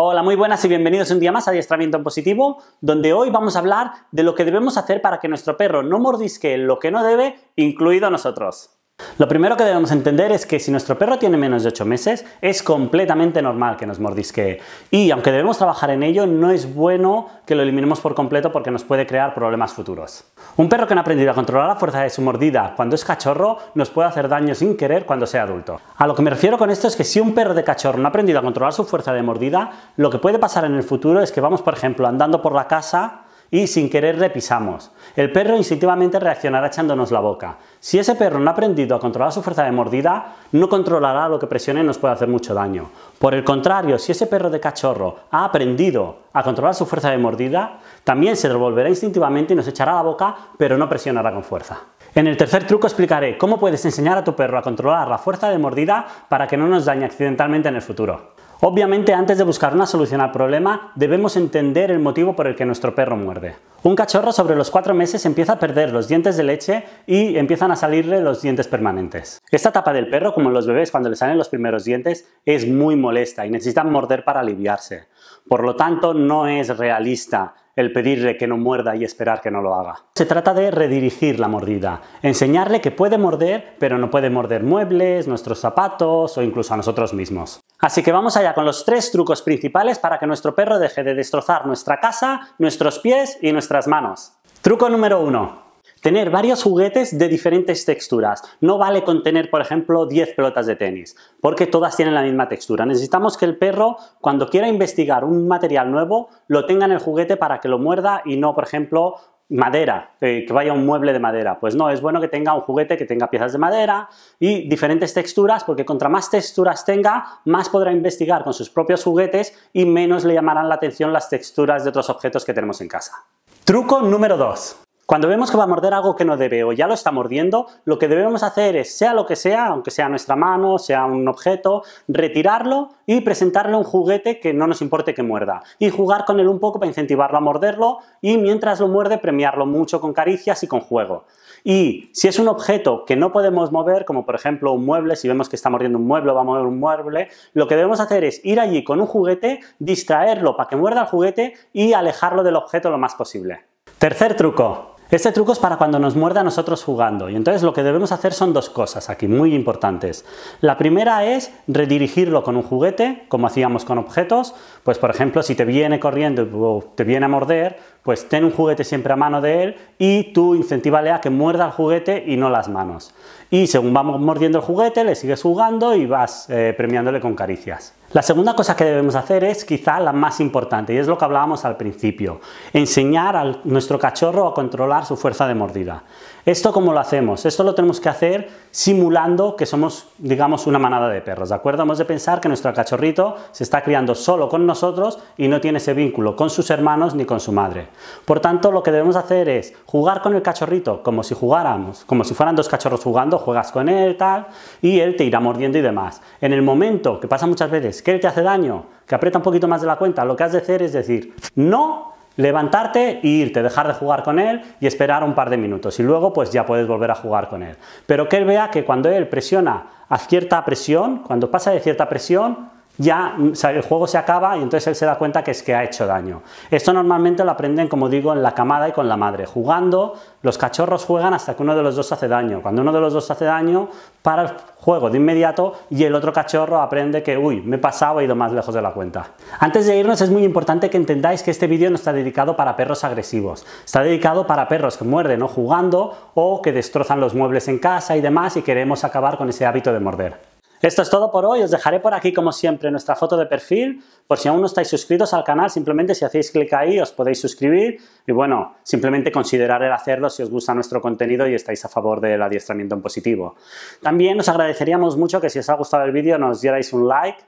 Hola, muy buenas y bienvenidos un día más a Adiestramiento en Positivo, donde hoy vamos a hablar de lo que debemos hacer para que nuestro perro no mordisque lo que no debe, incluido nosotros. Lo primero que debemos entender es que si nuestro perro tiene menos de 8 meses, es completamente normal que nos mordisquee. Y aunque debemos trabajar en ello, no es bueno que lo eliminemos por completo porque nos puede crear problemas futuros. Un perro que no ha aprendido a controlar la fuerza de su mordida cuando es cachorro nos puede hacer daño sin querer cuando sea adulto. A lo que me refiero con esto es que si un perro de cachorro no ha aprendido a controlar su fuerza de mordida, lo que puede pasar en el futuro es que vamos, por ejemplo, andando por la casa y sin querer le pisamos. El perro instintivamente reaccionará echándonos la boca. Si ese perro no ha aprendido a controlar su fuerza de mordida, no controlará lo que presione y nos puede hacer mucho daño. Por el contrario, si ese perro de cachorro ha aprendido a controlar su fuerza de mordida, también se revolverá instintivamente y nos echará la boca, pero no presionará con fuerza. En el tercer truco explicaré cómo puedes enseñar a tu perro a controlar la fuerza de mordida para que no nos dañe accidentalmente en el futuro. Obviamente, antes de buscar una solución al problema, debemos entender el motivo por el que nuestro perro muerde. Un cachorro sobre los cuatro meses empieza a perder los dientes de leche y empiezan a salirle los dientes permanentes. Esta etapa del perro, como en los bebés cuando le salen los primeros dientes, es muy molesta y necesitan morder para aliviarse. Por lo tanto, no es realista el pedirle que no muerda y esperar que no lo haga. Se trata de redirigir la mordida, enseñarle que puede morder, pero no puede morder muebles, nuestros zapatos o incluso a nosotros mismos. Así que vamos allá con los tres trucos principales para que nuestro perro deje de destrozar nuestra casa, nuestros pies y nuestras manos. Truco número uno. Tener varios juguetes de diferentes texturas. No vale con tener, por ejemplo, 10 pelotas de tenis, porque todas tienen la misma textura. Necesitamos que el perro, cuando quiera investigar un material nuevo, lo tenga en el juguete para que lo muerda y no, por ejemplo, madera, eh, que vaya un mueble de madera. Pues no, es bueno que tenga un juguete que tenga piezas de madera y diferentes texturas, porque contra más texturas tenga, más podrá investigar con sus propios juguetes y menos le llamarán la atención las texturas de otros objetos que tenemos en casa. Truco número 2. Cuando vemos que va a morder algo que no debe o ya lo está mordiendo, lo que debemos hacer es, sea lo que sea, aunque sea nuestra mano, sea un objeto, retirarlo y presentarle un juguete que no nos importe que muerda. Y jugar con él un poco para incentivarlo a morderlo y mientras lo muerde premiarlo mucho con caricias y con juego. Y si es un objeto que no podemos mover, como por ejemplo un mueble, si vemos que está mordiendo un mueble o va a mover un mueble, lo que debemos hacer es ir allí con un juguete, distraerlo para que muerda el juguete y alejarlo del objeto lo más posible. Tercer truco, este truco es para cuando nos muerda a nosotros jugando y entonces lo que debemos hacer son dos cosas aquí muy importantes. La primera es redirigirlo con un juguete, como hacíamos con objetos, pues por ejemplo si te viene corriendo o te viene a morder, pues ten un juguete siempre a mano de él y tú incentivale a que muerda el juguete y no las manos. Y según vamos mordiendo el juguete, le sigues jugando y vas eh, premiándole con caricias. La segunda cosa que debemos hacer es quizá la más importante y es lo que hablábamos al principio, enseñar a nuestro cachorro a controlar su fuerza de mordida. ¿Esto cómo lo hacemos? Esto lo tenemos que hacer simulando que somos, digamos, una manada de perros, ¿de acuerdo? Hemos de pensar que nuestro cachorrito se está criando solo con nosotros y no tiene ese vínculo con sus hermanos ni con su madre. Por tanto, lo que debemos hacer es jugar con el cachorrito como si jugáramos, como si fueran dos cachorros jugando, juegas con él, tal, y él te irá mordiendo y demás. En el momento, que pasa muchas veces, que él te hace daño? Que aprieta un poquito más de la cuenta. Lo que has de hacer es decir, no, levantarte e irte, dejar de jugar con él y esperar un par de minutos. Y luego pues ya puedes volver a jugar con él. Pero que él vea que cuando él presiona a cierta presión, cuando pasa de cierta presión, ya el juego se acaba y entonces él se da cuenta que es que ha hecho daño. Esto normalmente lo aprenden, como digo, en la camada y con la madre. Jugando, los cachorros juegan hasta que uno de los dos hace daño. Cuando uno de los dos hace daño, para el juego de inmediato y el otro cachorro aprende que, uy, me he pasado, he ido más lejos de la cuenta. Antes de irnos es muy importante que entendáis que este vídeo no está dedicado para perros agresivos. Está dedicado para perros que muerden o jugando o que destrozan los muebles en casa y demás y queremos acabar con ese hábito de morder. Esto es todo por hoy, os dejaré por aquí como siempre nuestra foto de perfil, por si aún no estáis suscritos al canal, simplemente si hacéis clic ahí os podéis suscribir y bueno, simplemente considerar el hacerlo si os gusta nuestro contenido y estáis a favor del adiestramiento en positivo. También os agradeceríamos mucho que si os ha gustado el vídeo nos dierais un like,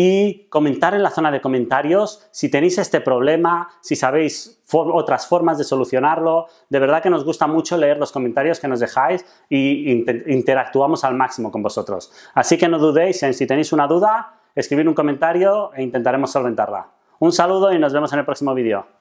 y comentar en la zona de comentarios si tenéis este problema, si sabéis otras formas de solucionarlo. De verdad que nos gusta mucho leer los comentarios que nos dejáis y interactuamos al máximo con vosotros. Así que no dudéis en si tenéis una duda, escribir un comentario e intentaremos solventarla. Un saludo y nos vemos en el próximo vídeo.